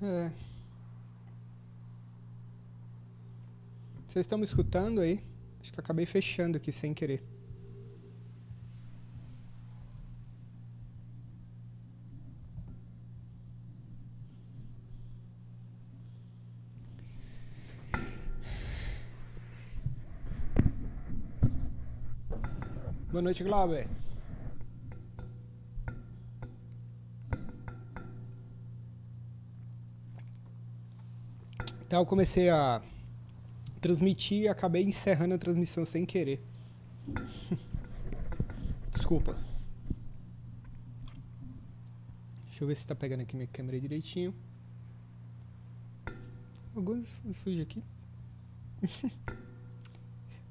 É. Vocês estão me escutando aí? Acho que acabei fechando aqui sem querer. Boa noite, Glauber. Então eu comecei a transmitir e acabei encerrando a transmissão sem querer. Desculpa. Deixa eu ver se está pegando aqui minha câmera direitinho. Alguma suja aqui.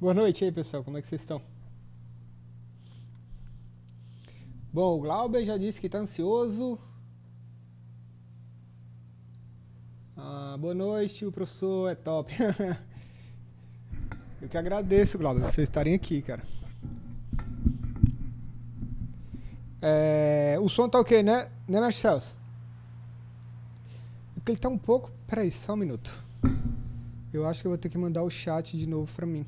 Boa noite aí, pessoal. Como é que vocês estão? Bom, o Glauber já disse que está ansioso. boa noite, o professor é top. Eu que agradeço, Glauber, vocês estarem aqui, cara. É, o som tá ok, né? Né, Mestre Celso? É porque ele tá um pouco. Peraí, só um minuto. Eu acho que eu vou ter que mandar o chat de novo pra mim.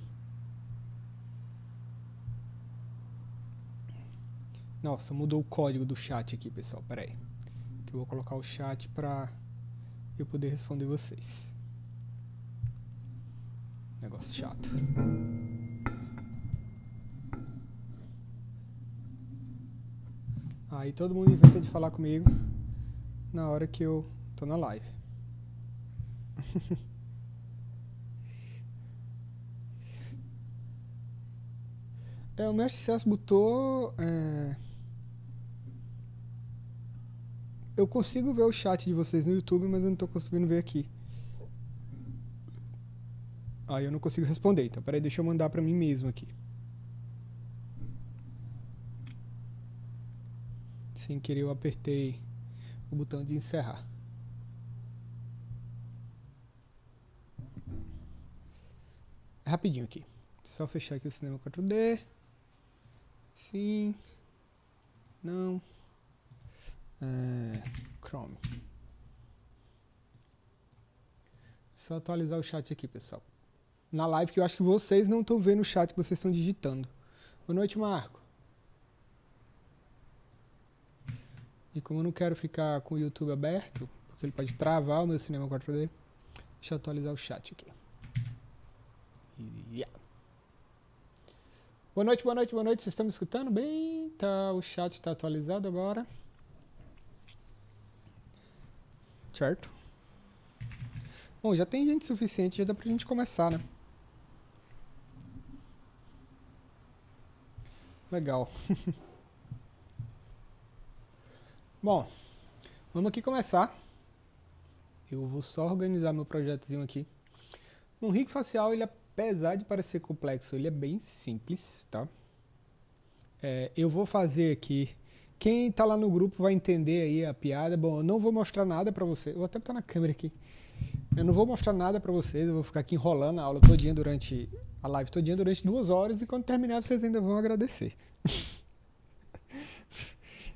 Nossa, mudou o código do chat aqui, pessoal. Peraí. Que eu vou colocar o chat pra eu poder responder vocês. Negócio chato. Aí ah, todo mundo inventa de falar comigo na hora que eu tô na live. é, o mestre César botou. É Eu consigo ver o chat de vocês no YouTube, mas eu não tô conseguindo ver aqui. Aí ah, eu não consigo responder, então peraí, deixa eu mandar para mim mesmo aqui. Sem querer eu apertei o botão de encerrar. Rapidinho aqui. Só fechar aqui o cinema 4D. Sim. Não. É, Chrome. Só atualizar o chat aqui, pessoal. Na live que eu acho que vocês não estão vendo o chat que vocês estão digitando. Boa noite, Marco. E como eu não quero ficar com o YouTube aberto, porque ele pode travar o meu cinema 4D, deixa eu atualizar o chat aqui. Yeah. Boa noite, boa noite, boa noite. Vocês estão me escutando bem? Tá, o chat está atualizado agora. Certo? Bom, já tem gente suficiente, já dá pra gente começar, né? Legal. Bom, vamos aqui começar. Eu vou só organizar meu projetozinho aqui. Um rico facial, ele apesar de parecer complexo, ele é bem simples, tá? É, eu vou fazer aqui quem tá lá no grupo vai entender aí a piada. Bom, eu não vou mostrar nada para vocês. Vou até botar na câmera aqui. Eu não vou mostrar nada para vocês. Eu vou ficar aqui enrolando a aula todinha durante a live todinha durante duas horas e quando terminar vocês ainda vão agradecer.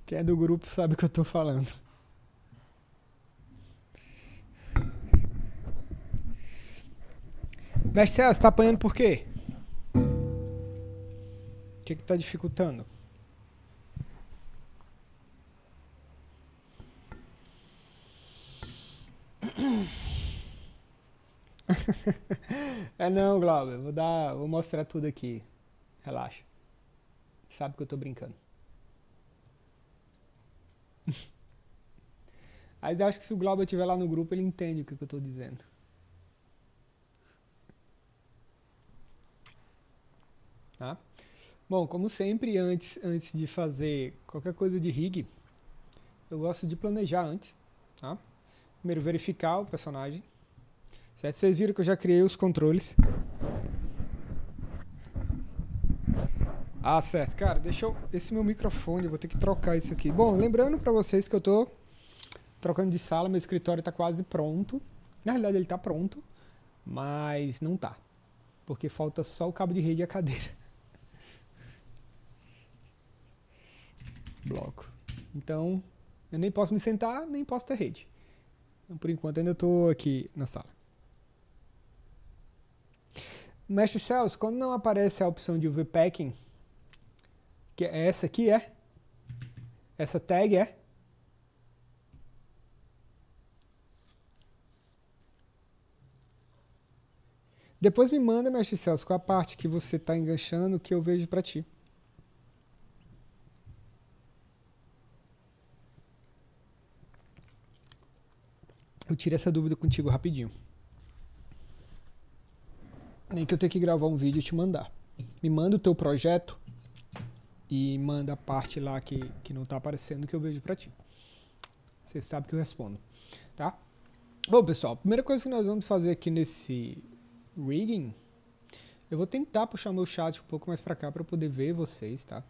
Quem é do grupo sabe o que eu tô falando. Mestre Celso, tá apanhando por quê? O que que tá dificultando? é não, Glauber, vou, dar, vou mostrar tudo aqui. Relaxa. Sabe que eu tô brincando. Mas eu acho que se o Glauber estiver lá no grupo, ele entende o que, que eu tô dizendo. Tá? Bom, como sempre, antes, antes de fazer qualquer coisa de rig, eu gosto de planejar antes. Tá? Primeiro verificar o personagem. Certo? Vocês viram que eu já criei os controles. Ah, certo. Cara, deixa eu... Esse meu microfone, eu vou ter que trocar isso aqui. Bom, lembrando para vocês que eu tô trocando de sala, meu escritório tá quase pronto. Na realidade, ele tá pronto, mas não tá. Porque falta só o cabo de rede e a cadeira. Bloco. Então, eu nem posso me sentar, nem posso ter rede. Então, por enquanto, ainda estou aqui na sala. Mestre Cells, quando não aparece a opção de vpacking, que é essa aqui, é? Essa tag é? Depois me manda, mestre Celso, qual a parte que você está enganchando que eu vejo para ti. Eu tiro essa dúvida contigo rapidinho nem que eu tenha que gravar um vídeo e te mandar. Me manda o teu projeto e manda a parte lá que, que não está aparecendo que eu vejo para ti. Você sabe que eu respondo, tá? Bom, pessoal, a primeira coisa que nós vamos fazer aqui nesse rigging, eu vou tentar puxar meu chat um pouco mais para cá para eu poder ver vocês, tá?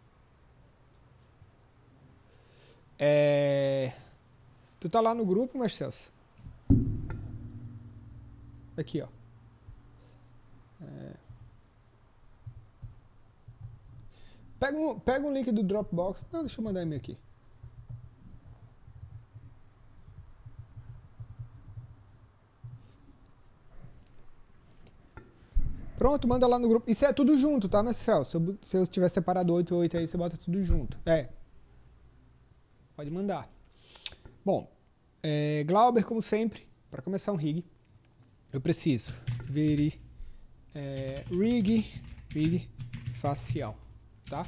É... Tu tá lá no grupo, Marcelo? Aqui, ó. É. Pega, um, pega um link do Dropbox. Não, deixa eu mandar e-mail aqui. Pronto, manda lá no grupo. Isso é tudo junto, tá, Marcelo? Se eu, se eu tiver separado 8 e 8 aí, você bota tudo junto. É. Pode mandar. Bom, é, Glauber, como sempre, para começar um rig, eu preciso ver é, rig, rig facial, tá?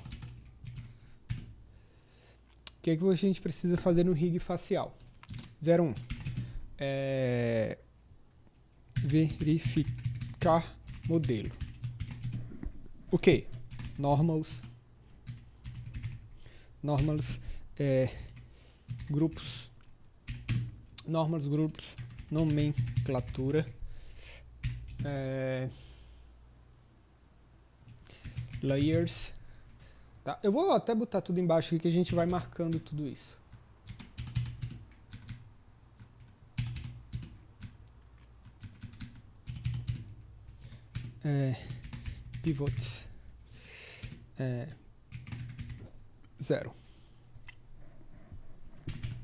O que, é que a gente precisa fazer no rig facial? 01. Um, é, verificar modelo. O que? Normals. Normals. É, grupos. Normals, grupos. Nomenclatura. É, layers. Tá? Eu vou até botar tudo embaixo aqui que a gente vai marcando tudo isso. É, pivotes é, zero,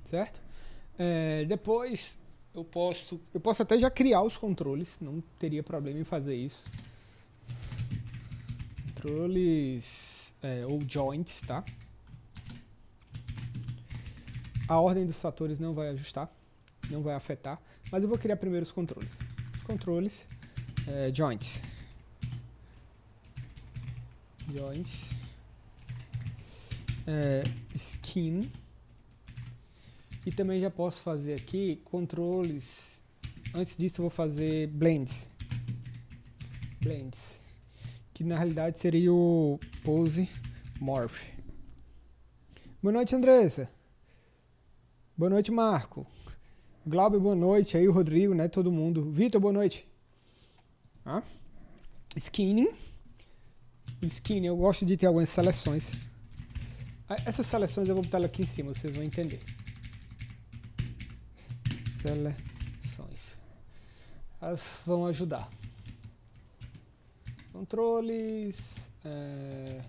certo? É, depois eu posso, eu posso até já criar os controles, não teria problema em fazer isso controles é, ou joints, tá? A ordem dos fatores não vai ajustar, não vai afetar, mas eu vou criar primeiro os controles. Os controles, é, joints. Joints. É, skin. E também já posso fazer aqui controles. Antes disso eu vou fazer blends. Blends que na realidade seria o Pose Morph. Boa noite, Andressa. Boa noite, Marco. Glauber, boa noite. Aí o Rodrigo, né? Todo mundo. Vitor, boa noite. Ah. Skinning. Skinning, eu gosto de ter algumas seleções. Ah, essas seleções eu vou botar aqui em cima, vocês vão entender. Seleções. Elas vão ajudar. Controles. É...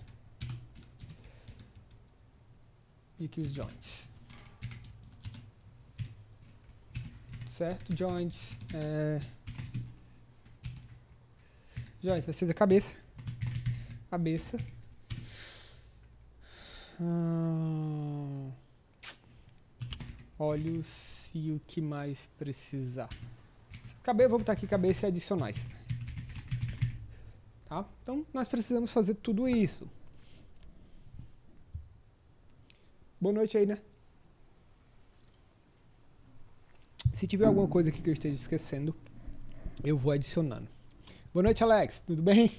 E aqui os joints. Certo? Joints. É... Joints vai ser da cabeça. Cabeça. Hum... Olhos e o que mais precisar. cabeça Vou botar aqui cabeça e adicionais. Tá? Então, nós precisamos fazer tudo isso. Boa noite aí, né? Se tiver alguma coisa aqui que eu esteja esquecendo, eu vou adicionando. Boa noite, Alex. Tudo bem?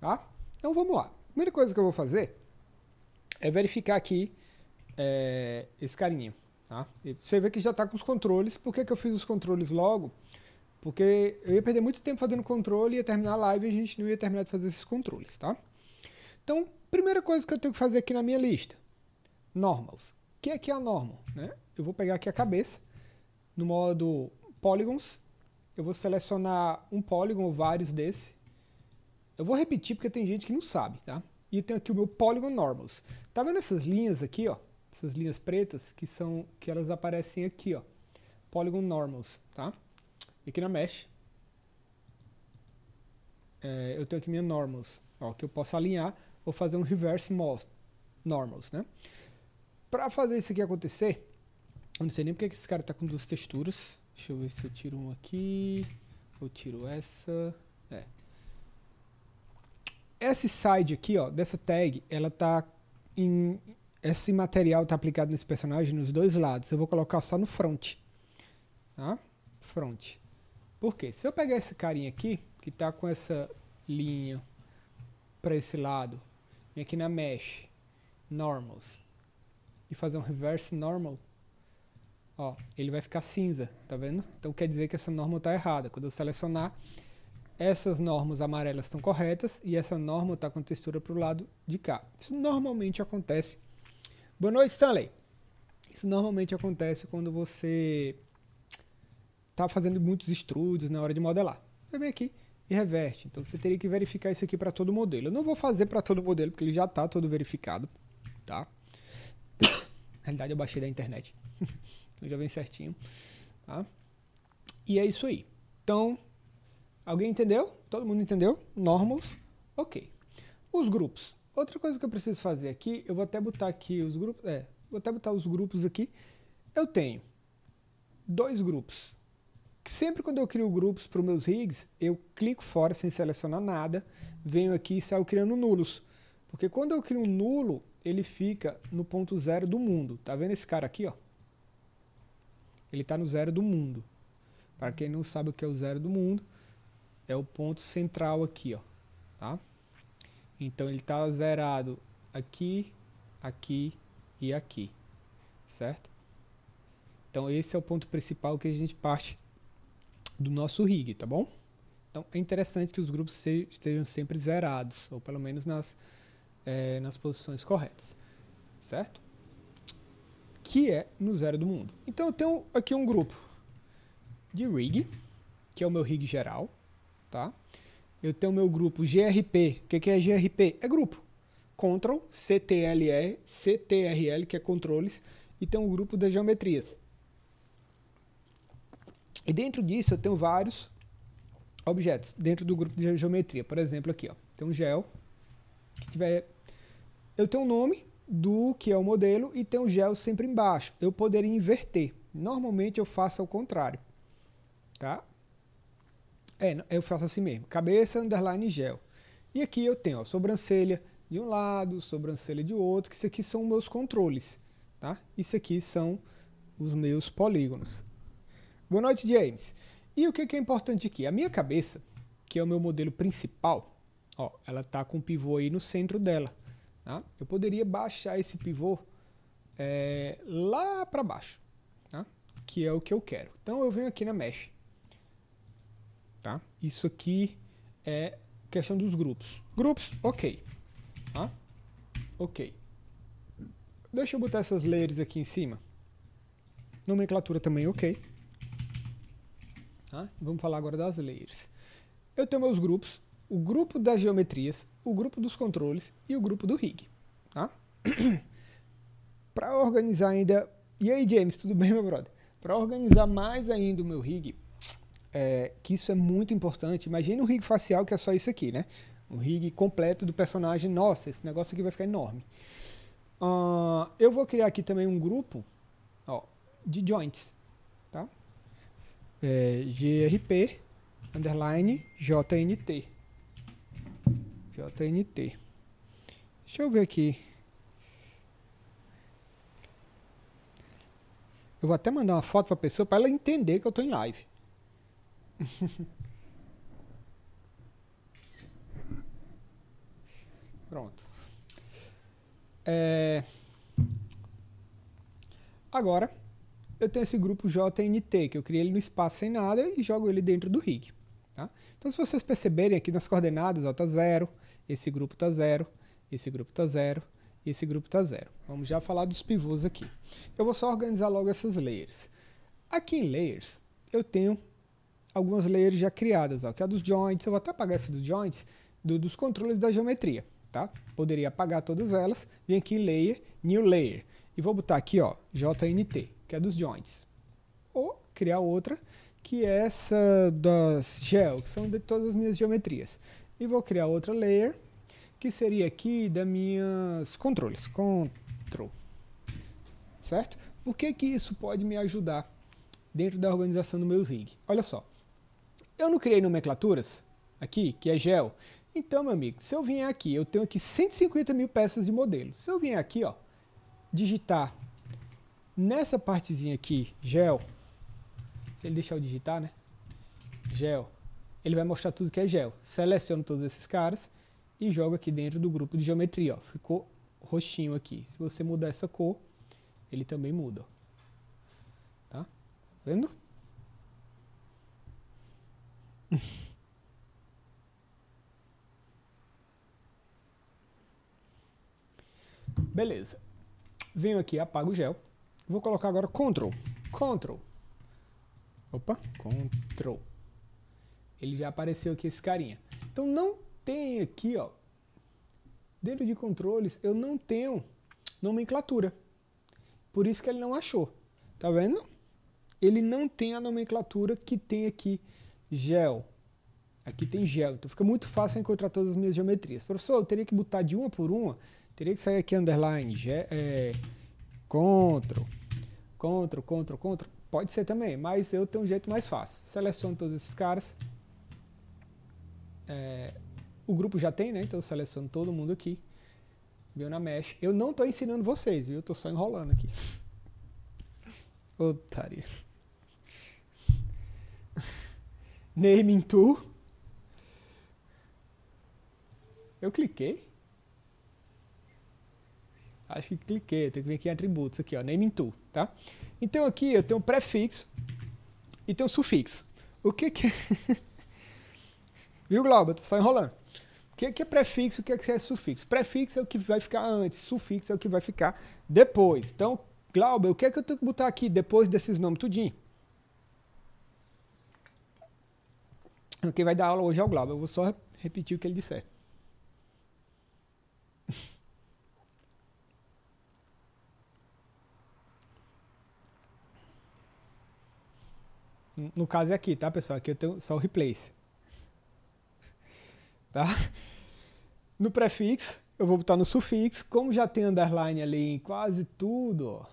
Tá? Então, vamos lá. primeira coisa que eu vou fazer é verificar aqui é, esse carinha. Tá? Você vê que já está com os controles. Por que, que eu fiz os controles logo? Porque porque eu ia perder muito tempo fazendo controle, ia terminar a live e a gente não ia terminar de fazer esses controles, tá? Então, primeira coisa que eu tenho que fazer aqui na minha lista. Normals. O que é que é a normal? Né? Eu vou pegar aqui a cabeça, no modo Polygons. Eu vou selecionar um polygon ou vários desse. Eu vou repetir porque tem gente que não sabe, tá? E eu tenho aqui o meu Polygon Normals. Tá vendo essas linhas aqui, ó? Essas linhas pretas que são que elas aparecem aqui, ó. Polygon Normals, tá? e aqui na mesh, é, eu tenho aqui minha normals, ó, que eu posso alinhar ou fazer um reverse normals, né? Para fazer isso aqui acontecer, eu não sei nem porque esse cara tá com duas texturas. Deixa eu ver se eu tiro um aqui, ou tiro essa, é. Esse side aqui, ó, dessa tag, ela tá em... Esse material tá aplicado nesse personagem nos dois lados. Eu vou colocar só no front, tá? Front. Por quê? Se eu pegar esse carinha aqui, que está com essa linha para esse lado, e aqui na mesh, normals, e fazer um reverse normal, ó, ele vai ficar cinza, tá vendo? Então quer dizer que essa norma está errada. Quando eu selecionar, essas normas amarelas estão corretas e essa norma está com textura para o lado de cá. Isso normalmente acontece. Boa noite, Stanley! Isso normalmente acontece quando você tá fazendo muitos extrudos na hora de modelar. Você vem aqui e reverte. Então você teria que verificar isso aqui para todo modelo. Eu não vou fazer para todo modelo, porque ele já está todo verificado, tá? Na realidade eu baixei da internet. então já vem certinho, tá? E é isso aí. Então, alguém entendeu? Todo mundo entendeu? Normals? OK. Os grupos. Outra coisa que eu preciso fazer aqui, eu vou até botar aqui os grupos, é, vou até botar os grupos aqui. Eu tenho dois grupos Sempre quando eu crio grupos para os meus rigs, eu clico fora sem selecionar nada, venho aqui e saio criando nulos. Porque quando eu crio um nulo, ele fica no ponto zero do mundo. Tá vendo esse cara aqui, ó? Ele está no zero do mundo. Para quem não sabe o que é o zero do mundo, é o ponto central aqui, ó. Tá? Então ele está zerado aqui, aqui e aqui, certo? Então esse é o ponto principal que a gente parte do nosso rig, tá bom? Então é interessante que os grupos se, estejam sempre zerados, ou pelo menos nas, é, nas posições corretas, certo? Que é no zero do mundo. Então eu tenho aqui um grupo de rig, que é o meu rig geral, tá? Eu tenho o meu grupo GRP. O que, que é GRP? É grupo. Control, CTLR, CTRL, que é controles, e tem um grupo das geometrias. E dentro disso eu tenho vários objetos dentro do grupo de geometria. Por exemplo, aqui, ó, tem um gel que tiver eu tenho o um nome do que é o modelo e tenho o um gel sempre embaixo. Eu poderia inverter. Normalmente eu faço ao contrário. Tá? É, eu faço assim mesmo. Cabeça, underline, gel. E aqui eu tenho ó, sobrancelha de um lado, sobrancelha de outro, que isso aqui são meus controles. Tá? Isso aqui são os meus polígonos. Boa noite, James. E o que é importante aqui? A minha cabeça, que é o meu modelo principal, ó, ela está com o pivô aí no centro dela. Tá? Eu poderia baixar esse pivô é, lá para baixo, tá? que é o que eu quero. Então eu venho aqui na mesh. Tá? Isso aqui é questão dos grupos. Grupos, ok. Tá? Ok. Deixa eu botar essas layers aqui em cima. Nomenclatura também ok. Tá? Vamos falar agora das layers. Eu tenho meus grupos, o grupo das geometrias, o grupo dos controles e o grupo do rig. Tá? Para organizar ainda... E aí, James, tudo bem, meu brother? Para organizar mais ainda o meu rig, é, que isso é muito importante, imagine um rig facial que é só isso aqui, né? Um rig completo do personagem. Nossa, esse negócio aqui vai ficar enorme. Uh, eu vou criar aqui também um grupo ó, de joints é, grp underline jnt. JNT. Deixa eu ver aqui. Eu vou até mandar uma foto para a pessoa para ela entender que eu estou em live. Pronto. É... Agora eu tenho esse grupo JNT, que eu criei ele no espaço sem nada e jogo ele dentro do rig. Tá? Então se vocês perceberem aqui nas coordenadas, está zero, esse grupo está zero, esse grupo está zero, esse grupo está zero. Vamos já falar dos pivôs aqui. Eu vou só organizar logo essas layers. Aqui em layers, eu tenho algumas layers já criadas, ó, que é a dos joints, eu vou até apagar essa dos joints, do, dos controles da geometria. Tá? Poderia apagar todas elas, vem aqui em layer, new layer, e vou botar aqui ó, JNT que é dos joints. Ou criar outra, que é essa das gel, que são de todas as minhas geometrias. E vou criar outra layer, que seria aqui das minhas controles, control. Certo? O que que isso pode me ajudar dentro da organização do meu rig? Olha só, eu não criei nomenclaturas aqui, que é gel. Então, meu amigo, se eu vier aqui, eu tenho aqui 150 mil peças de modelo. Se eu vier aqui, ó, digitar Nessa partezinha aqui, gel, se ele deixar eu digitar, né? Gel, ele vai mostrar tudo que é gel. Seleciono todos esses caras e jogo aqui dentro do grupo de geometria, ó. Ficou roxinho aqui. Se você mudar essa cor, ele também muda, Tá? Tá vendo? Beleza. Venho aqui, apago o gel. Vou colocar agora Ctrl. Ctrl. Opa, Ctrl. Ele já apareceu aqui, esse carinha. Então não tem aqui, ó. Dentro de controles, eu não tenho nomenclatura. Por isso que ele não achou. Tá vendo? Ele não tem a nomenclatura que tem aqui gel. Aqui tem gel, então fica muito fácil encontrar todas as minhas geometrias. Professor, eu teria que botar de uma por uma? Teria que sair aqui underline, gel, é, Ctrl, Ctrl, Ctrl, Ctrl. Pode ser também, mas eu tenho um jeito mais fácil. Seleciono todos esses caras. É, o grupo já tem, né? Então eu seleciono todo mundo aqui. Viu na mesh. É eu não estou ensinando vocês, viu? Eu estou só enrolando aqui. Otaria. Naming tool. Eu cliquei. Acho que cliquei, tem que vir aqui em atributos, aqui, ó, name to, tá? Então aqui eu tenho um prefixo e tenho um sufixo. O que que... Viu, Glauber? Tô só enrolando. O que, que é prefixo o que, é que é sufixo? Prefixo é o que vai ficar antes, sufixo é o que vai ficar depois. Então, Glauber, o que é que eu tenho que botar aqui depois desses nomes tudinho? Quem vai dar aula hoje é o Glauber, eu vou só repetir o que ele disser. No caso é aqui, tá, pessoal? Aqui eu tenho só o replace. Tá? No prefixo, eu vou botar no sufixo. Como já tem underline ali em quase tudo.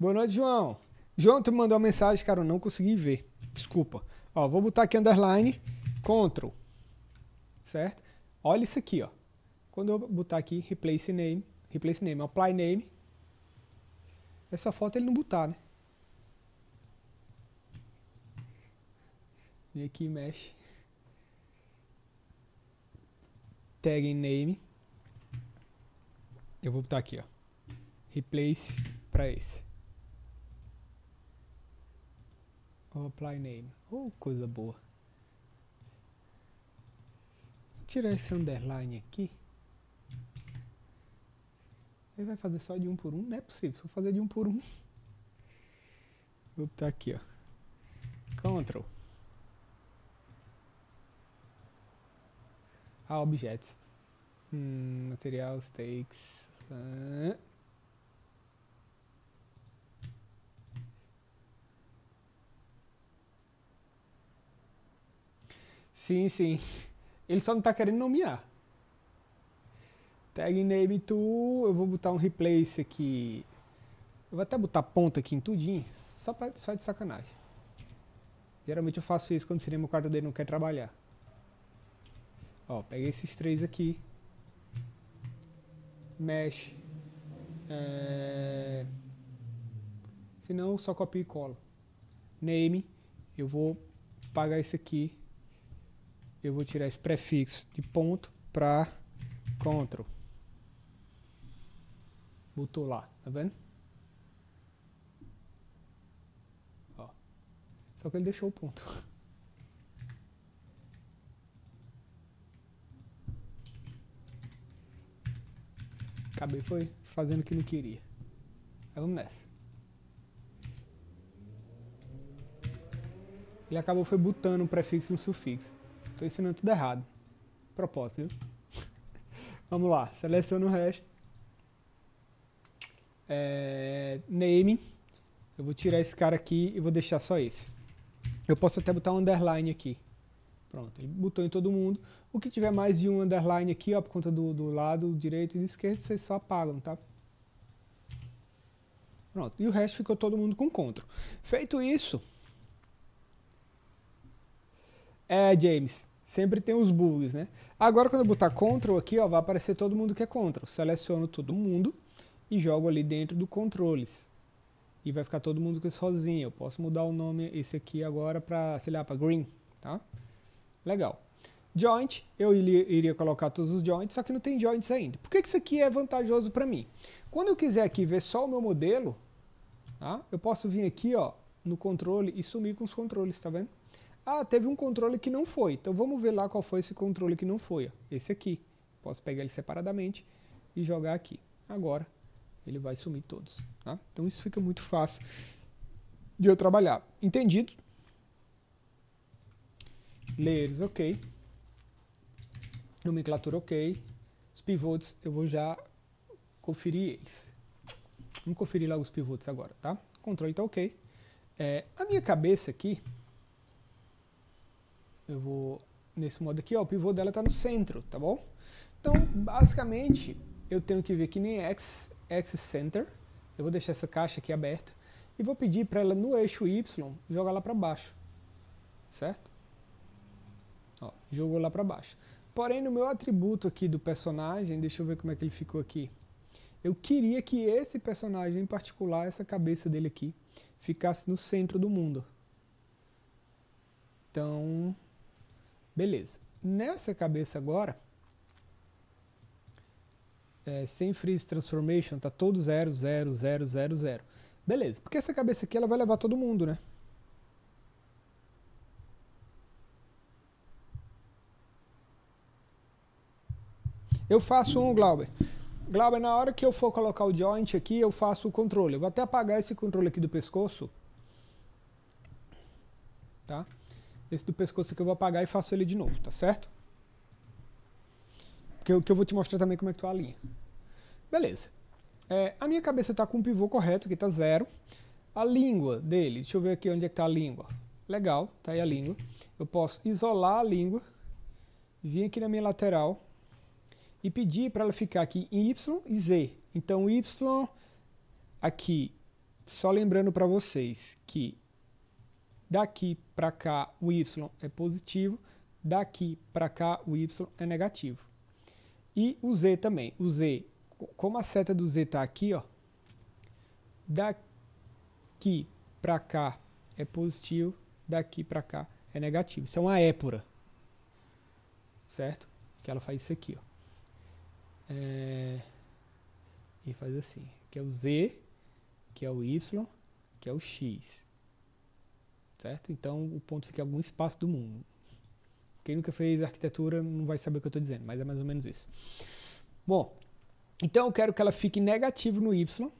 Boa noite, João. João, tu me mandou uma mensagem, cara, eu não consegui ver. Desculpa. Ó, vou botar aqui underline, control. Certo? Olha isso aqui, ó. Quando eu botar aqui replace name, replace name, apply name, essa foto ele não botar, né? Vem aqui e mexe. Tag name. Eu vou botar aqui, ó. Replace para esse. Ou apply name. Oh, coisa boa. Vou tirar esse underline aqui. Ele vai fazer só de um por um? Não é possível. Se eu fazer de um por um. Vou botar aqui, ó. Ctrl. Ah, objetos. Hum, material, stakes. Ah. Sim, sim. Ele só não está querendo nomear. Tag name to, eu vou botar um replace aqui. Eu vou até botar ponta aqui em tudinho, só, pra, só de sacanagem. Geralmente eu faço isso quando o cinema 4 dele não quer trabalhar. Ó, pega esses três aqui. Mexe. É... Se não, só copia e cola. Name, eu vou pagar esse aqui. Eu vou tirar esse prefixo de ponto para Ctrl. Botou lá, tá vendo? Ó. Só que ele deixou o ponto. Acabei, foi? Fazendo o que não queria. Mas vamos nessa. Ele acabou foi botando um prefixo e um sufixo. Tô ensinando tudo errado. Propósito, viu? vamos lá, Seleciono o resto. É, name. Eu vou tirar esse cara aqui e vou deixar só esse. Eu posso até botar um underline aqui. Pronto, ele botou em todo mundo. O que tiver mais de um underline aqui, ó, por conta do, do lado direito e esquerdo, vocês só apagam, tá? Pronto, e o resto ficou todo mundo com CTRL. Feito isso... É, James, sempre tem os bugs, né? Agora quando eu botar CTRL aqui, ó, vai aparecer todo mundo que é CTRL. Seleciono todo mundo e jogo ali dentro do controles. E vai ficar todo mundo com esse rosinha. Eu posso mudar o nome, esse aqui agora, para, sei lá, para green, tá? Legal. Joint, eu iria colocar todos os joints, só que não tem joints ainda. Por que, isso aqui é vantajoso para mim? Quando eu quiser aqui ver só o meu modelo, tá? eu posso vir aqui ó, no controle e sumir com os controles, tá vendo? Ah, teve um controle que não foi. Então vamos ver lá qual foi esse controle que não foi. Ó. Esse aqui. Posso pegar ele separadamente e jogar aqui. Agora ele vai sumir todos. Tá? Então isso fica muito fácil de eu trabalhar. Entendido? Layers, ok. Nomenclatura, ok. Os pivots, eu vou já conferir eles. Vamos conferir lá os pivots agora, tá? O controle tá ok. É, a minha cabeça aqui, eu vou nesse modo aqui, ó, o pivô dela está no centro, tá bom? Então, basicamente, eu tenho que ver que nem X, X Center, eu vou deixar essa caixa aqui aberta, e vou pedir para ela no eixo Y jogar lá para baixo, certo? Ó, jogou lá para baixo. Porém, no meu atributo aqui do personagem, deixa eu ver como é que ele ficou aqui. Eu queria que esse personagem em particular, essa cabeça dele aqui, ficasse no centro do mundo. Então, beleza. Nessa cabeça agora, é, sem freeze transformation, tá todo 0, 0, 0, 0, 0. Beleza, porque essa cabeça aqui ela vai levar todo mundo, né? Eu faço um, Glauber. Glauber, na hora que eu for colocar o joint aqui, eu faço o controle. Eu vou até apagar esse controle aqui do pescoço. Tá? Esse do pescoço aqui eu vou apagar e faço ele de novo, tá certo? Que eu, que eu vou te mostrar também como é que tu alinha. Beleza. É, a minha cabeça está com o pivô correto, aqui tá zero. A língua dele, deixa eu ver aqui onde é que tá a língua. Legal, tá aí a língua. Eu posso isolar a língua, vir aqui na minha lateral, e pedir para ela ficar aqui em Y e Z. Então, Y aqui, só lembrando para vocês que daqui para cá o Y é positivo, daqui para cá o Y é negativo. E o Z também. O Z, como a seta do Z está aqui, ó, daqui para cá é positivo, daqui para cá é negativo. Isso é uma épora, certo? Que ela faz isso aqui, ó. É, e faz assim, que é o Z, que é o Y, que é o X. Certo? Então o ponto fica em algum espaço do mundo. Quem nunca fez arquitetura não vai saber o que eu estou dizendo, mas é mais ou menos isso. Bom, então eu quero que ela fique negativo no Y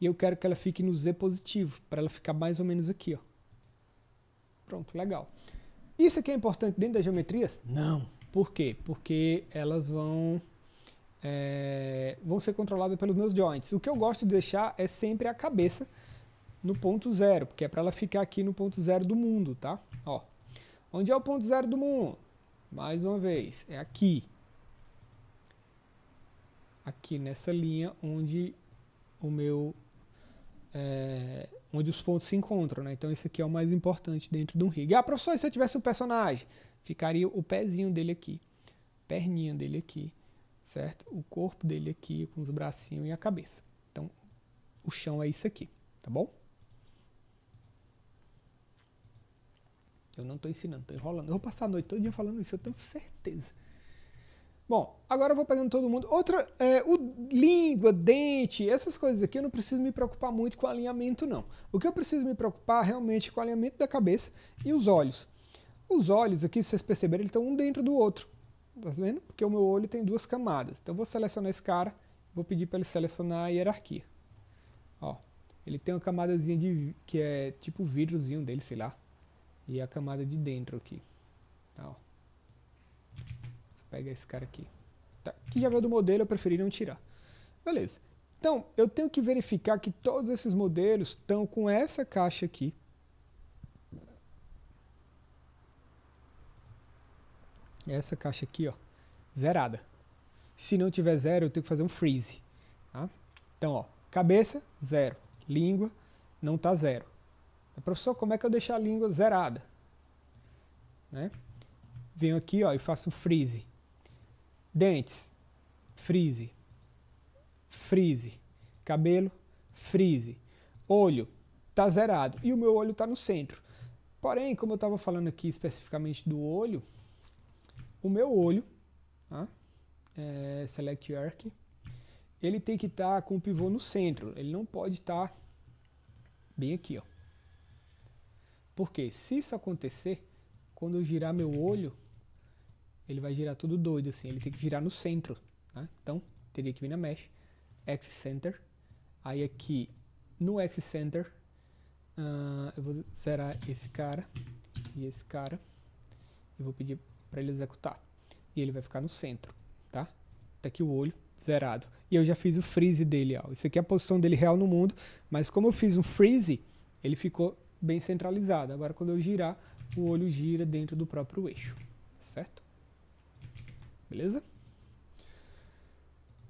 e eu quero que ela fique no Z positivo, para ela ficar mais ou menos aqui. Ó. Pronto, legal. Isso aqui é importante dentro das geometrias? Não. Por quê? Porque elas vão é, vão ser controladas pelos meus joints. O que eu gosto de deixar é sempre a cabeça no ponto zero, porque é para ela ficar aqui no ponto zero do mundo, tá? Ó, onde é o ponto zero do mundo? Mais uma vez, é aqui. Aqui nessa linha onde o meu é, onde os pontos se encontram, né? Então esse aqui é o mais importante dentro de um rig. Ah, professor, se eu tivesse um personagem, ficaria o pezinho dele aqui, perninha dele aqui, certo? O corpo dele aqui com os bracinhos e a cabeça. Então, o chão é isso aqui, tá bom? Eu não estou ensinando, estou enrolando. Eu vou passar a noite todo dia falando isso, eu tenho certeza. Bom, agora eu vou pegando todo mundo. Outra, é, o, língua, dente, essas coisas aqui eu não preciso me preocupar muito com alinhamento, não. O que eu preciso me preocupar realmente é com o alinhamento da cabeça e os olhos. Os olhos aqui, se vocês perceberam eles estão um dentro do outro. Tá vendo? Porque o meu olho tem duas camadas. Então eu vou selecionar esse cara, vou pedir para ele selecionar a hierarquia. Ó, ele tem uma camadazinha de, que é tipo o vidrozinho dele, sei lá. E a camada de dentro aqui. Tá, ó. Pega esse cara aqui. Tá. Que já veio do modelo, eu preferi não tirar. Beleza. Então, eu tenho que verificar que todos esses modelos estão com essa caixa aqui É essa caixa aqui, ó, zerada. Se não tiver zero, eu tenho que fazer um freeze. Tá? Então, ó, cabeça, zero. Língua, não tá zero. Professor, como é que eu deixo a língua zerada? Né? Venho aqui ó, e faço um freeze. Dentes, freeze. Freeze. Cabelo, freeze. Olho, tá zerado. E o meu olho tá no centro. Porém, como eu estava falando aqui especificamente do olho, o meu olho, tá? é, select arc, ele tem que estar tá com o pivô no centro, ele não pode estar tá bem aqui, ó. Porque se isso acontecer, quando eu girar meu olho, ele vai girar tudo doido assim, ele tem que girar no centro, tá? Então, teria que vir na mesh, X center, aí aqui no X center, uh, eu vou zerar esse cara e esse cara, e vou pedir para ele executar. E ele vai ficar no centro, tá? Tá aqui o olho zerado. E eu já fiz o freeze dele, ó. Isso aqui é a posição dele real no mundo, mas como eu fiz um freeze, ele ficou bem centralizado. Agora quando eu girar, o olho gira dentro do próprio eixo, certo? Beleza?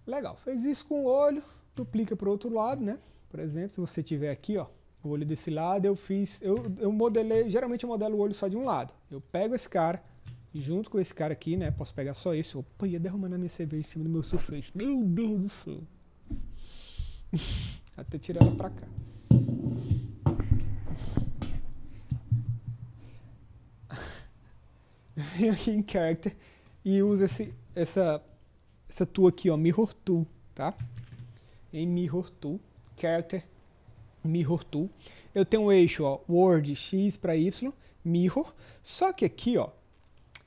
Legal, fez isso com o olho, duplica para o outro lado, né? Por exemplo, se você tiver aqui, ó, o olho desse lado, eu fiz, eu, eu modelei, geralmente eu modelo o olho só de um lado. Eu pego esse cara, e junto com esse cara aqui, né? Posso pegar só esse. Opa, ia derramando a minha cerveja em cima do meu surfete. Meu Deus do céu. Até tirar ela pra cá. Vem aqui em character e usa esse, essa, essa tool aqui, ó, mirror tool, tá? Em mirror tool, character, mirror tool. Eu tenho um eixo, ó, word, x para y, mirror. Só que aqui, ó,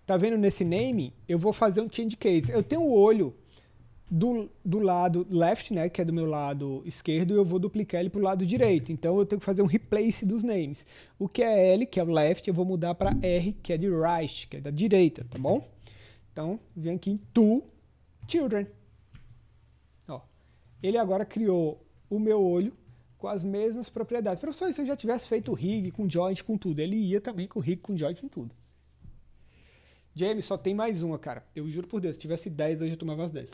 Tá vendo nesse name? Eu vou fazer um change case. Eu tenho o olho do, do lado left, né, que é do meu lado esquerdo, e eu vou duplicar ele para o lado direito. Então eu tenho que fazer um replace dos names. O que é L, que é o left, eu vou mudar para R, que é de right, que é da direita, tá bom? Então, vem aqui em to children. Ó, ele agora criou o meu olho com as mesmas propriedades. Professor, se eu já tivesse feito o rig com joint, com tudo, ele ia também com rig, com joint, com tudo. James, só tem mais uma, cara. Eu juro por Deus, se tivesse 10, hoje eu tomava as 10.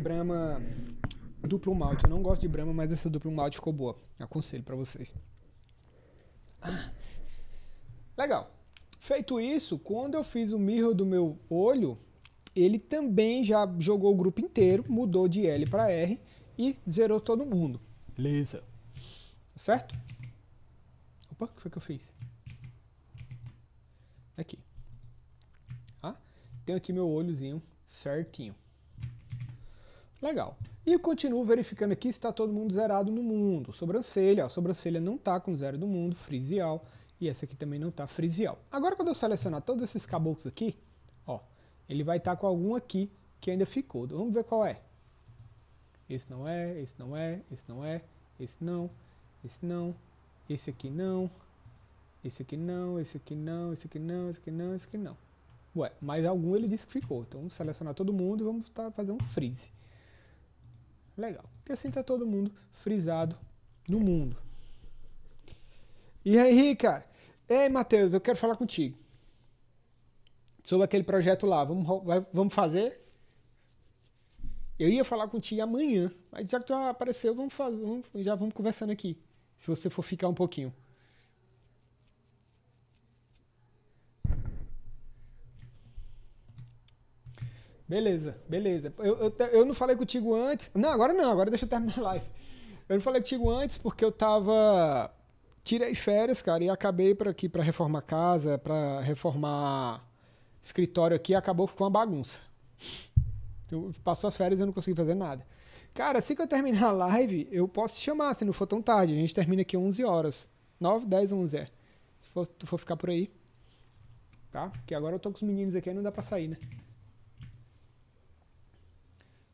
Brahma duplo malte. Eu não gosto de Brahma, mas essa duplo malte ficou boa. Aconselho para vocês. Legal. Feito isso, quando eu fiz o mirror do meu olho, ele também já jogou o grupo inteiro, mudou de L para R e zerou todo mundo. Beleza. Certo? Opa, o que foi que eu fiz? Aqui. Tá? Tenho aqui meu olhozinho certinho. Legal. E continuo verificando aqui se está todo mundo zerado no mundo. Sobrancelha, ó, sobrancelha não está com zero no mundo, frisial. E essa aqui também não está frisial. Agora quando eu selecionar todos esses caboclos aqui, ó, ele vai estar tá com algum aqui que ainda ficou. Vamos ver qual é. Esse não é, esse não é, esse não é, esse não, esse não, esse aqui não. Esse aqui não, esse aqui não, esse aqui não, esse aqui não, esse aqui não. Ué, mas algum ele disse que ficou. Então vamos selecionar todo mundo e vamos tá, fazer um freeze. Legal. Porque assim tá todo mundo frisado no mundo. E aí, cara? Ei, Matheus, eu quero falar contigo. Sobre aquele projeto lá. Vamos, vamos fazer? Eu ia falar contigo amanhã, mas já que tu apareceu, vamos fazer, vamos, já vamos conversando aqui se você for ficar um pouquinho. Beleza, beleza. Eu, eu, eu, não falei contigo antes. Não, agora não, agora deixa eu terminar a live. Eu não falei contigo antes porque eu tava. Tirei férias, cara, e acabei para aqui para reformar casa, para reformar escritório aqui, acabou ficou uma bagunça. Eu, passou as férias e eu não consegui fazer nada. Cara, assim que eu terminar a live, eu posso te chamar, se não for tão tarde. A gente termina aqui 11 horas. 9, 10, 11, é. Se for, tu for ficar por aí. Tá? Porque agora eu tô com os meninos aqui, aí não dá pra sair, né?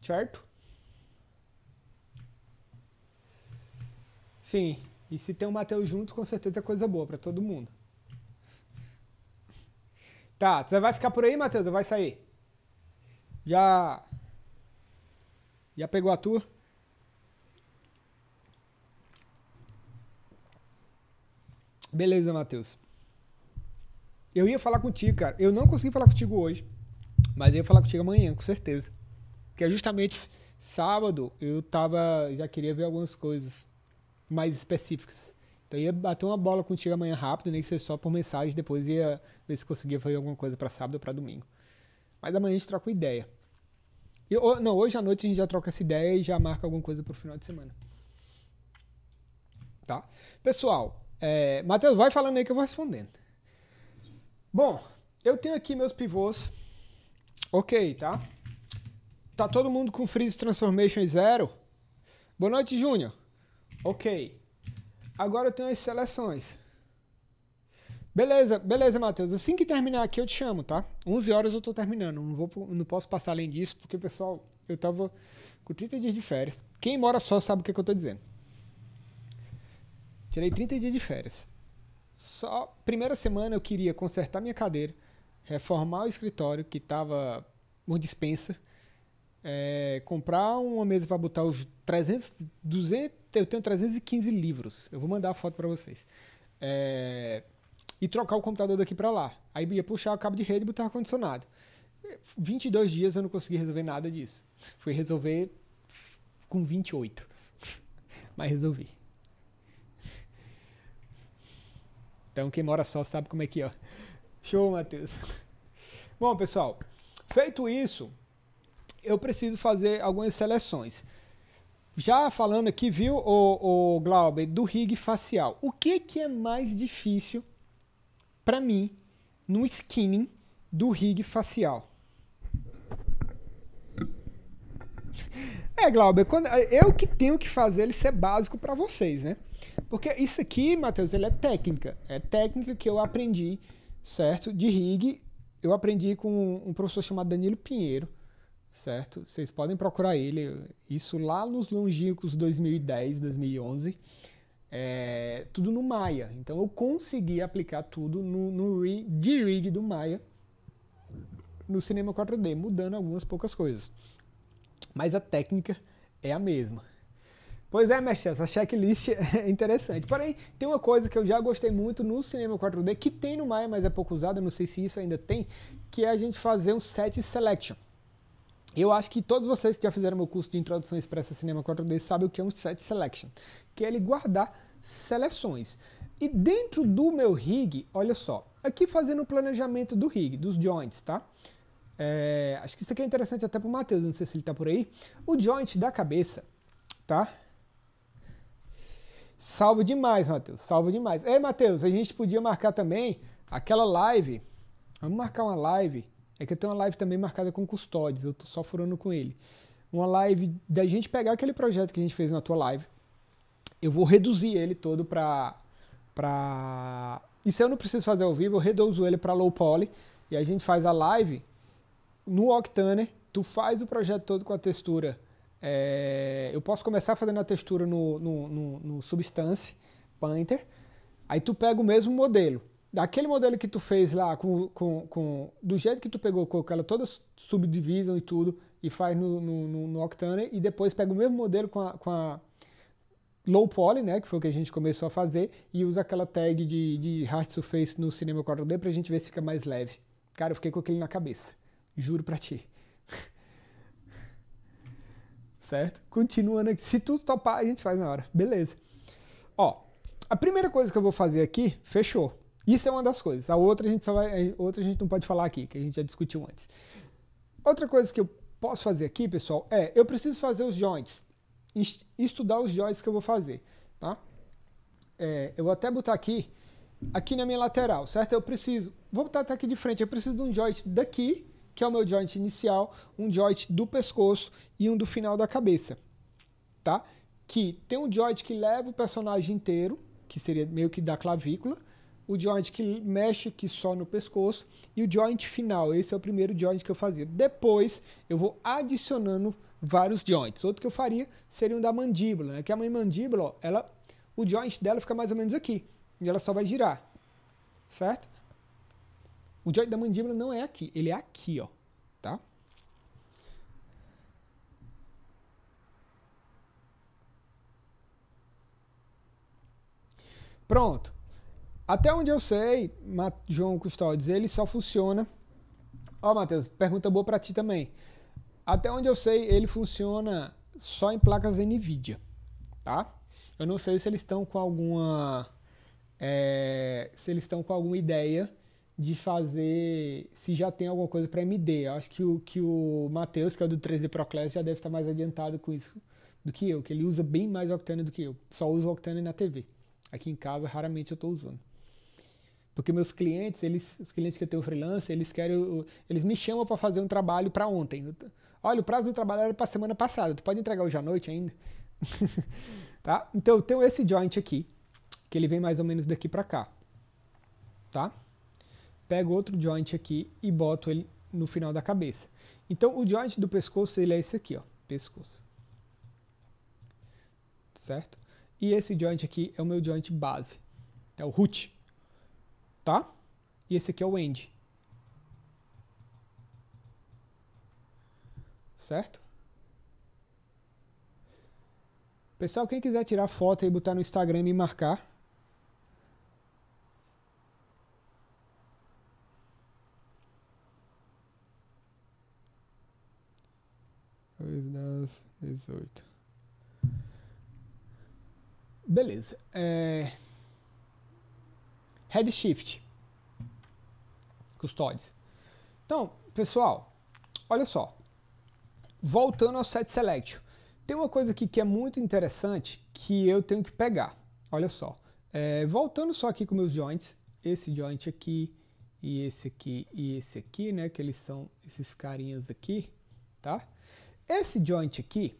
Certo? Sim. E se tem o Matheus junto, com certeza é coisa boa para todo mundo. Tá, você vai ficar por aí, Matheus? Ou vai sair? Já já pegou a tua? Beleza, Matheus. Eu ia falar contigo, cara. Eu não consegui falar contigo hoje, mas eu ia falar contigo amanhã, com certeza. Porque é justamente sábado eu tava, já queria ver algumas coisas mais específicas. Então eu ia bater uma bola contigo amanhã rápido, nem que seja só por mensagem, depois ia ver se conseguia fazer alguma coisa para sábado ou para domingo. Mas amanhã a gente troca uma ideia. Eu, não, hoje à noite a gente já troca essa ideia e já marca alguma coisa pro final de semana. Tá? Pessoal, é, Matheus, vai falando aí que eu vou respondendo. Bom, eu tenho aqui meus pivôs. Ok, tá? Tá todo mundo com freeze transformation zero? Boa noite, Júnior. Ok. Agora eu tenho as seleções. Beleza, beleza, Matheus. Assim que terminar aqui eu te chamo, tá? 11 horas eu tô terminando. Não, vou, não posso passar além disso, porque, pessoal, eu tava com 30 dias de férias. Quem mora só sabe o que, é que eu tô dizendo. Tirei 30 dias de férias. Só primeira semana eu queria consertar minha cadeira, reformar o escritório que tava por dispensa, é, comprar uma mesa para botar os 300, 200, eu tenho 315 livros. Eu vou mandar a foto para vocês. É, e trocar o computador daqui para lá. Aí ia puxar o cabo de rede e botar ar-condicionado. 22 dias eu não consegui resolver nada disso. Fui resolver com 28. Mas resolvi. Então quem mora só sabe como é que é. Show, Matheus. Bom, pessoal, feito isso, eu preciso fazer algumas seleções. Já falando aqui, viu, o, o Glauber, do rig facial. O que, que é mais difícil para mim, no skinning do rig facial. É, Glauber, quando, eu que tenho que fazer ele ser básico para vocês, né? Porque isso aqui, Matheus, ele é técnica. É técnica que eu aprendi, certo? De rig, eu aprendi com um professor chamado Danilo Pinheiro, certo? Vocês podem procurar ele, isso lá nos longínquos 2010, 2011, é, tudo no Maya. Então eu consegui aplicar tudo no, no de rig do Maya no cinema 4D, mudando algumas poucas coisas. Mas a técnica é a mesma. Pois é, mestre, essa checklist é interessante. Porém, tem uma coisa que eu já gostei muito no cinema 4D, que tem no Maya, mas é pouco usada, não sei se isso ainda tem, que é a gente fazer um set selection. Eu acho que todos vocês que já fizeram meu curso de Introdução Expressa Cinema 4D sabem o que é um Set Selection, que é ele guardar seleções. E dentro do meu rig, olha só, aqui fazendo o planejamento do rig, dos joints, tá? É, acho que isso aqui é interessante até pro Matheus, não sei se ele tá por aí. O joint da cabeça, tá? Salvo demais, Matheus, salvo demais. Ei, Matheus, a gente podia marcar também aquela live. Vamos marcar uma live é que eu tenho uma live também marcada com custódios, eu tô só furando com ele. Uma live da gente pegar aquele projeto que a gente fez na tua live, eu vou reduzir ele todo para pra... E se eu não preciso fazer ao vivo, eu reduzo ele para low poly e a gente faz a live no Octane. tu faz o projeto todo com a textura. É... eu posso começar fazendo a textura no, no, no, no Substance Painter, aí tu pega o mesmo modelo, daquele modelo que tu fez lá, com, com, com, do jeito que tu pegou com ela toda subdivisão e tudo, e faz no, no, no Octane, e depois pega o mesmo modelo com a, com a low poly, né, que foi o que a gente começou a fazer, e usa aquela tag de, de hard surface no cinema 4D pra gente ver se fica mais leve. Cara, eu fiquei com aquilo na cabeça. Juro pra ti. certo? Continuando aqui. Se tudo topar, a gente faz na hora. Beleza. Ó, a primeira coisa que eu vou fazer aqui, fechou. Isso é uma das coisas. A outra a gente só vai, outra a gente não pode falar aqui, que a gente já discutiu antes. Outra coisa que eu posso fazer aqui, pessoal, é eu preciso fazer os joints, estudar os joints que eu vou fazer, tá? É, eu vou até botar aqui, aqui na minha lateral, certo? Eu preciso, vou botar até aqui de frente, eu preciso de um joint daqui, que é o meu joint inicial, um joint do pescoço e um do final da cabeça, tá? Que tem um joint que leva o personagem inteiro, que seria meio que da clavícula, o joint que mexe aqui só no pescoço e o joint final. Esse é o primeiro joint que eu fazia. Depois eu vou adicionando vários joints. Outro que eu faria seria um da mandíbula, né? que a minha mandíbula, ó, ela, o joint dela fica mais ou menos aqui e ela só vai girar, certo? O joint da mandíbula não é aqui, ele é aqui, ó, tá? Pronto. Até onde eu sei, João Custódio, ele só funciona. Ó, oh, Matheus, pergunta boa para ti também. Até onde eu sei, ele funciona só em placas NVIDIA, tá? Eu não sei se eles estão com alguma. É, se eles estão com alguma ideia de fazer. Se já tem alguma coisa para MD. Eu acho que o, que o Matheus, que é do 3D Proclass, já deve estar mais adiantado com isso do que eu, que ele usa bem mais Octane do que eu. Só uso Octane na TV. Aqui em casa, raramente eu estou usando. Porque meus clientes, eles, os clientes que eu tenho freelance, eles querem, eles me chamam para fazer um trabalho para ontem. Olha, o prazo do trabalho era para semana passada. Tu pode entregar hoje à noite ainda? tá? Então eu tenho esse joint aqui, que ele vem mais ou menos daqui para cá. Tá? Pego outro joint aqui e boto ele no final da cabeça. Então o joint do pescoço, ele é esse aqui, ó, pescoço. Certo? E esse joint aqui é o meu joint base, é o root tá? E esse aqui é o end. Certo? Pessoal, quem quiser tirar foto e botar no Instagram e marcar, das 18. Beleza. É... Redshift custodies. Então, pessoal, olha só. Voltando ao set select, tem uma coisa aqui que é muito interessante que eu tenho que pegar. Olha só. É, voltando só aqui com meus joints, esse joint aqui e esse aqui e esse aqui, né? Que eles são esses carinhas aqui, tá? Esse joint aqui,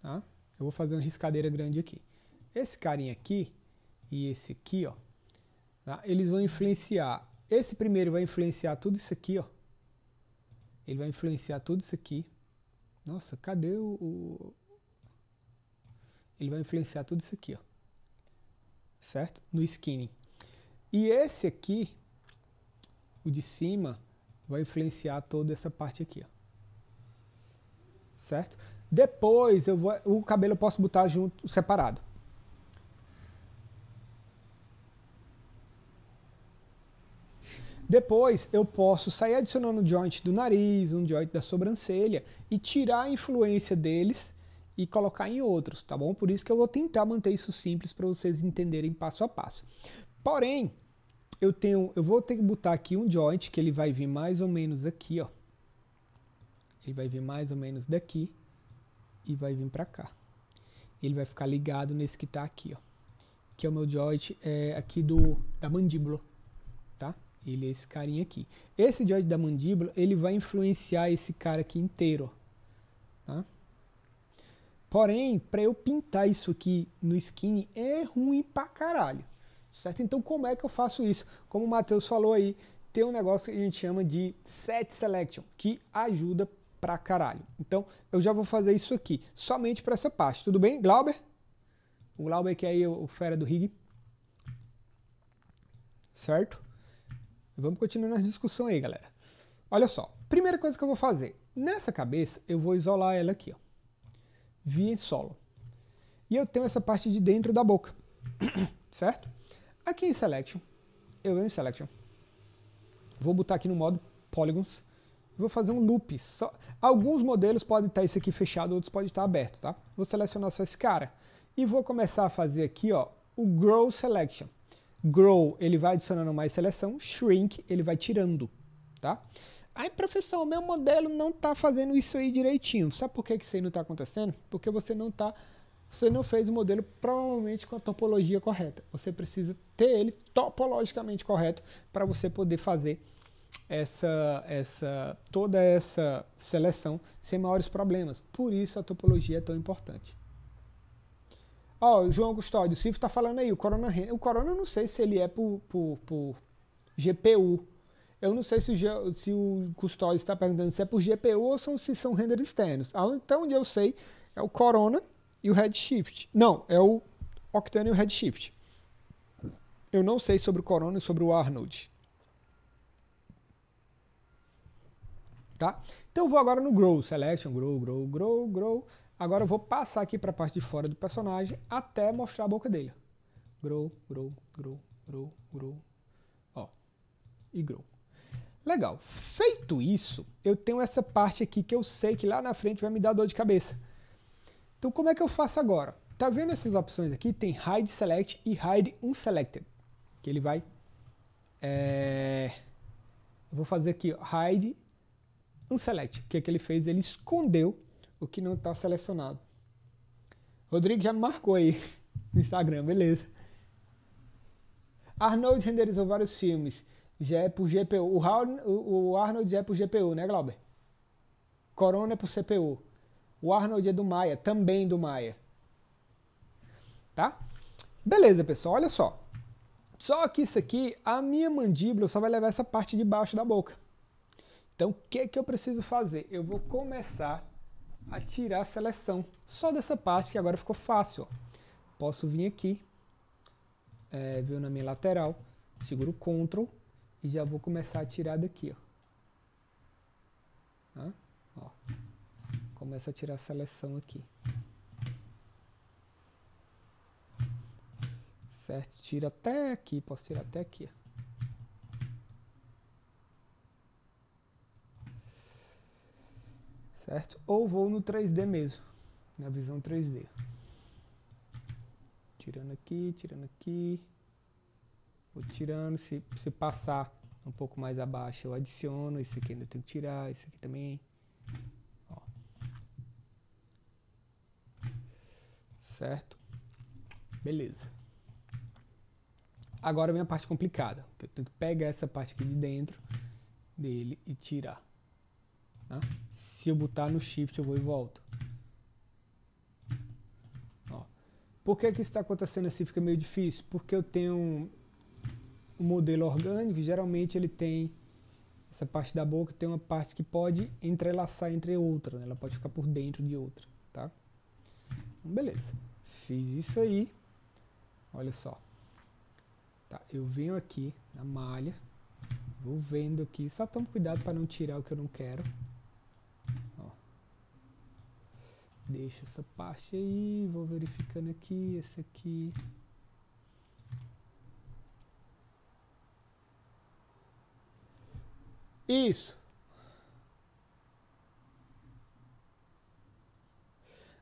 tá? Eu vou fazer uma riscadeira grande aqui. Esse carinha aqui, e esse aqui, ó, tá? eles vão influenciar. Esse primeiro vai influenciar tudo isso aqui, ó. Ele vai influenciar tudo isso aqui. Nossa, cadê o, o... Ele vai influenciar tudo isso aqui, ó. Certo? No skinning. E esse aqui, o de cima, vai influenciar toda essa parte aqui, ó. Certo? Depois, eu vou, o cabelo eu posso botar junto, separado. Depois eu posso sair adicionando um joint do nariz, um joint da sobrancelha e tirar a influência deles e colocar em outros, tá bom? Por isso que eu vou tentar manter isso simples para vocês entenderem passo a passo. Porém, eu tenho, eu vou ter que botar aqui um joint que ele vai vir mais ou menos aqui, ó. Ele vai vir mais ou menos daqui e vai vir para cá. Ele vai ficar ligado nesse que tá aqui, ó. Que é o meu joint é, aqui do da mandíbula. Ele é esse carinha aqui. Esse diode da mandíbula, ele vai influenciar esse cara aqui inteiro. tá? Porém, para eu pintar isso aqui no skin é ruim pra caralho. Certo? Então como é que eu faço isso? Como o Matheus falou aí, tem um negócio que a gente chama de set selection, que ajuda pra caralho. Então eu já vou fazer isso aqui, somente para essa parte. Tudo bem, Glauber? O Glauber que é aí o fera do rig. Certo? Vamos continuar nas discussão aí, galera. Olha só, primeira coisa que eu vou fazer. Nessa cabeça, eu vou isolar ela aqui, ó. Via solo. E eu tenho essa parte de dentro da boca, certo? Aqui em Selection, eu venho em Selection. Vou botar aqui no modo Polygons. Vou fazer um loop. Só... Alguns modelos podem estar esse aqui fechado, outros podem estar aberto, tá? Vou selecionar só esse cara. E vou começar a fazer aqui, ó, o Grow Selection. Grow, ele vai adicionando mais seleção. Shrink, ele vai tirando, tá? Aí, professor, o meu modelo não está fazendo isso aí direitinho. Sabe por que, que isso aí não está acontecendo? Porque você não tá, você não fez o modelo provavelmente com a topologia correta. Você precisa ter ele topologicamente correto para você poder fazer essa, essa, toda essa seleção sem maiores problemas. Por isso a topologia é tão importante. Ó, oh, João Custódio, o Silvio tá falando aí, o Corona O Corona eu não sei se ele é por, por, por GPU. Eu não sei se o, se o Custódio está perguntando se é por GPU ou são, se são render externos. Ah, então, onde eu sei, é o Corona e o Redshift. Não, é o Octane e o Redshift. Eu não sei sobre o Corona e sobre o Arnold. Tá? Então eu vou agora no Grow Selection, Grow, Grow, Grow, Grow. Agora eu vou passar aqui para a parte de fora do personagem até mostrar a boca dele. Grow, grow, grow, grow, grow. Ó, e grow. Legal. Feito isso, eu tenho essa parte aqui que eu sei que lá na frente vai me dar dor de cabeça. Então como é que eu faço agora? Tá vendo essas opções aqui? Tem Hide Select e Hide Unselected. Que ele vai... É... Eu vou fazer aqui, ó, Hide unselected. O que é que ele fez? Ele escondeu o que não está selecionado. Rodrigo já me marcou aí no Instagram, beleza. Arnold renderizou vários filmes. Já é por GPU. O, Raul, o Arnold já é por GPU, né, Glauber? Corona é por CPU. O Arnold é do Maia, também do Maia. Tá? Beleza, pessoal, olha só. Só que isso aqui, a minha mandíbula só vai levar essa parte de baixo da boca. Então, o que, é que eu preciso fazer? Eu vou começar a tirar a seleção. Só dessa parte que agora ficou fácil. Ó. Posso vir aqui, é, ver na minha lateral, seguro o Ctrl e já vou começar a tirar daqui. Ó. ó. Começa a tirar a seleção aqui. Certo? Tira até aqui, posso tirar até aqui. Ó. certo? Ou vou no 3D mesmo, na visão 3D. Tirando aqui, tirando aqui. Vou tirando, se, se passar um pouco mais abaixo eu adiciono, esse aqui ainda tem que tirar, esse aqui também. Ó. Certo? Beleza. Agora vem a parte complicada, que eu tenho que pegar essa parte aqui de dentro dele e tirar. Tá? Se eu botar no shift, eu vou e volto. Ó. Por que, que isso está acontecendo assim? Fica meio difícil. Porque eu tenho um, um modelo orgânico, geralmente ele tem essa parte da boca tem uma parte que pode entrelaçar entre outra, né? ela pode ficar por dentro de outra, tá? Então, beleza, fiz isso aí, olha só, tá? Eu venho aqui na malha, vou vendo aqui, só tome cuidado para não tirar o que eu não quero, Deixa essa parte aí, vou verificando aqui, esse aqui. Isso.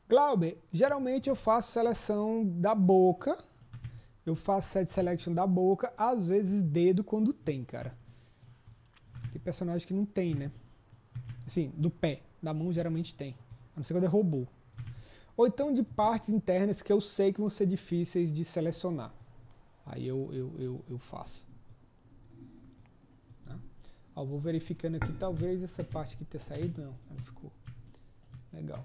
Glauber, geralmente eu faço seleção da boca. Eu faço set selection da boca, às vezes dedo quando tem, cara. Tem personagem que não tem, né? Assim, do pé. Da mão geralmente tem não sei quando é robô. Ou então de partes internas que eu sei que vão ser difíceis de selecionar. Aí eu, eu, eu, eu faço. Tá? Ó, vou verificando aqui, talvez essa parte que tenha saído, não, ela ficou legal.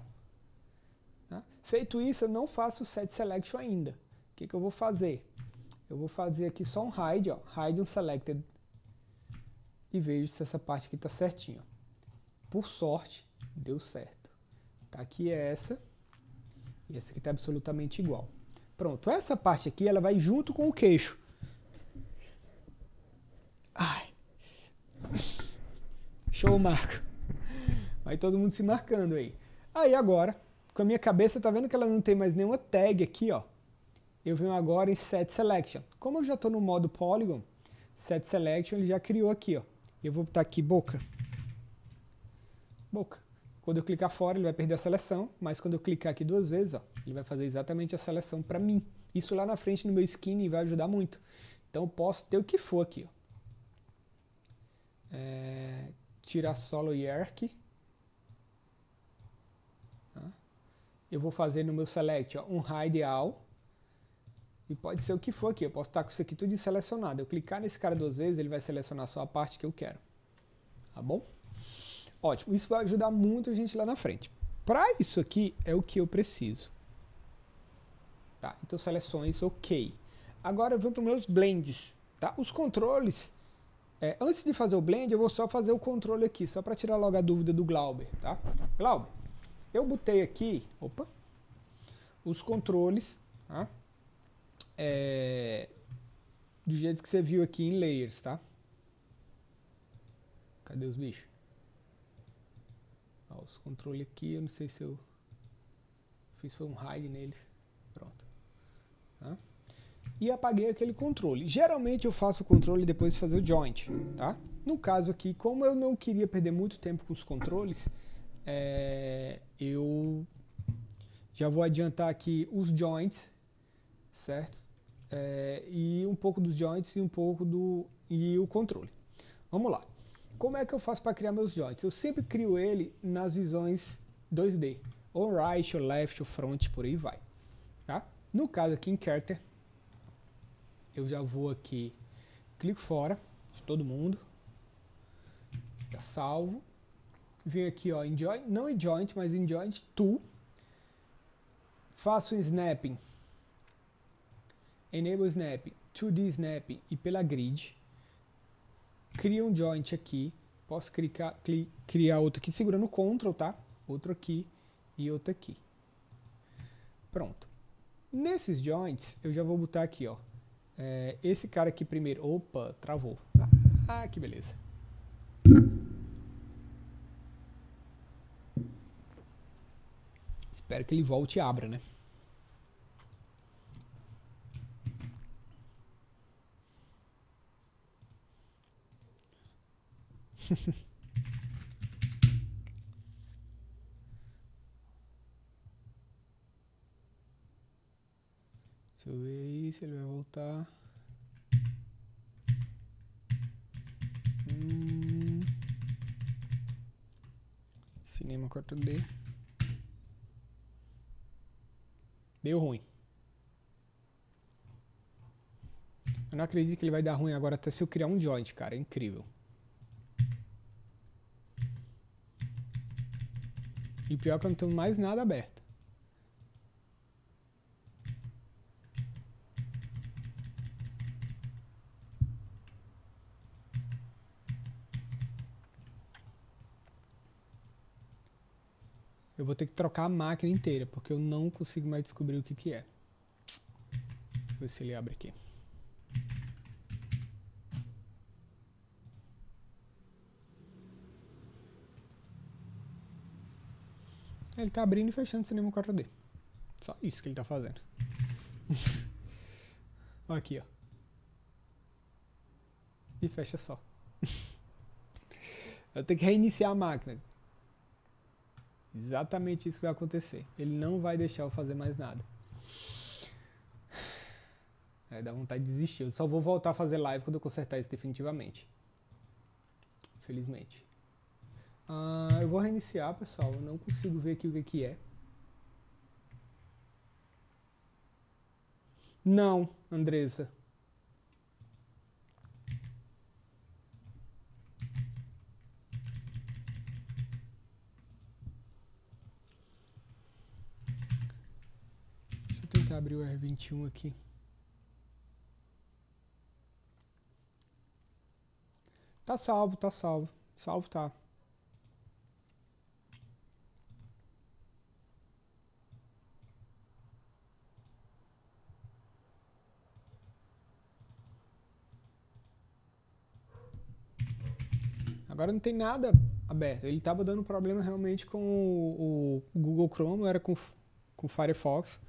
Tá? Feito isso, eu não faço o set selection ainda. O que, que eu vou fazer? Eu vou fazer aqui só um hide, ó, hide unselected. E vejo se essa parte aqui está certinho. Por sorte, deu certo. Aqui é essa. E essa aqui está absolutamente igual. Pronto, essa parte aqui ela vai junto com o queixo. Ai. Show, Marco. Aí todo mundo se marcando aí. Aí agora, com a minha cabeça, tá vendo que ela não tem mais nenhuma tag aqui, ó. Eu venho agora em Set Selection. Como eu já estou no modo Polygon, Set Selection ele já criou aqui, ó. Eu vou botar aqui boca. Boca. Quando eu clicar fora, ele vai perder a seleção, mas quando eu clicar aqui duas vezes, ó, ele vai fazer exatamente a seleção para mim. Isso lá na frente no meu skin vai ajudar muito. Então eu posso ter o que for aqui. Ó. É, tirar solo hierarchy. Tá? Eu vou fazer no meu select ó, um hide all. E pode ser o que for aqui. Eu posso estar tá com isso aqui tudo selecionado. Eu clicar nesse cara duas vezes, ele vai selecionar só a parte que eu quero. Tá bom? Ótimo, isso vai ajudar muito a gente lá na frente. Para isso aqui é o que eu preciso. Tá, então seleções, ok. Agora eu vou para os meus blends. Tá? Os controles, é, antes de fazer o blend, eu vou só fazer o controle aqui, só para tirar logo a dúvida do Glauber. Tá? Glauber, eu botei aqui, opa, os controles, tá? É, do jeito que você viu aqui em layers, tá? Cadê os bichos? os controles aqui, eu não sei se eu fiz foi um hide neles. Pronto. Tá? E apaguei aquele controle. Geralmente eu faço o controle depois de fazer o joint. Tá? No caso aqui, como eu não queria perder muito tempo com os controles, é, eu já vou adiantar aqui os joints, certo? É, e um pouco dos joints e um pouco do e o controle. Vamos lá. Como é que eu faço para criar meus joints? Eu sempre crio ele nas visões 2D. Ou right, ou left, ou front, por aí vai. Tá? No caso aqui em character, eu já vou aqui, clico fora de todo mundo. Já salvo. Venho aqui ó, em joint, não em joint, mas em joint tool. Faço um snapping. Enable snapping, 2D snapping e pela grid cria um joint aqui, posso clicar, cli, criar outro aqui segurando Ctrl, tá? Outro aqui e outro aqui. Pronto. Nesses joints, eu já vou botar aqui, ó. É, esse cara aqui primeiro. Opa, travou. Ah, que beleza. Espero que ele volte e abra, né? Deixa eu ver aí se ele vai voltar. Hum. Cinema 4D. Deu ruim. Eu não acredito que ele vai dar ruim agora até se eu criar um joint, cara. É incrível. E pior que eu não tenho mais nada aberto. Eu vou ter que trocar a máquina inteira, porque eu não consigo mais descobrir o que, que é. Vou ver se ele abre aqui. Ele tá abrindo e fechando o cinema 4D. Só isso que ele tá fazendo. Aqui, ó. E fecha só. Eu tenho que reiniciar a máquina. Exatamente isso que vai acontecer. Ele não vai deixar eu fazer mais nada. É, dá vontade de desistir. Eu só vou voltar a fazer live quando eu consertar isso definitivamente. Felizmente. Uh, eu vou reiniciar, pessoal. Eu não consigo ver aqui o que, que é. Não, Andresa. Deixa eu tentar abrir o R21 aqui. Tá salvo, tá salvo. Salvo tá. Agora não tem nada aberto. Ele estava dando problema realmente com o, Google Chrome, era com, com o Firefox.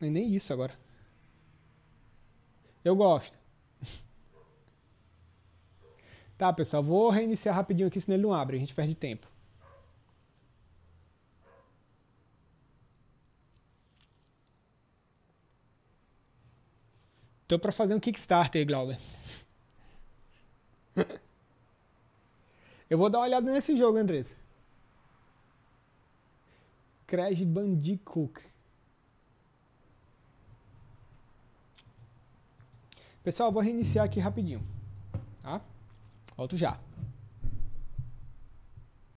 E nem isso agora. Eu gosto. tá, pessoal, vou reiniciar rapidinho aqui, senão ele não abre, a gente perde tempo. Tô para fazer um Kickstarter, Glauber. Eu vou dar uma olhada nesse jogo, Andressa. Crash Bandicoot. Pessoal, vou reiniciar aqui rapidinho. Tá? Volto já.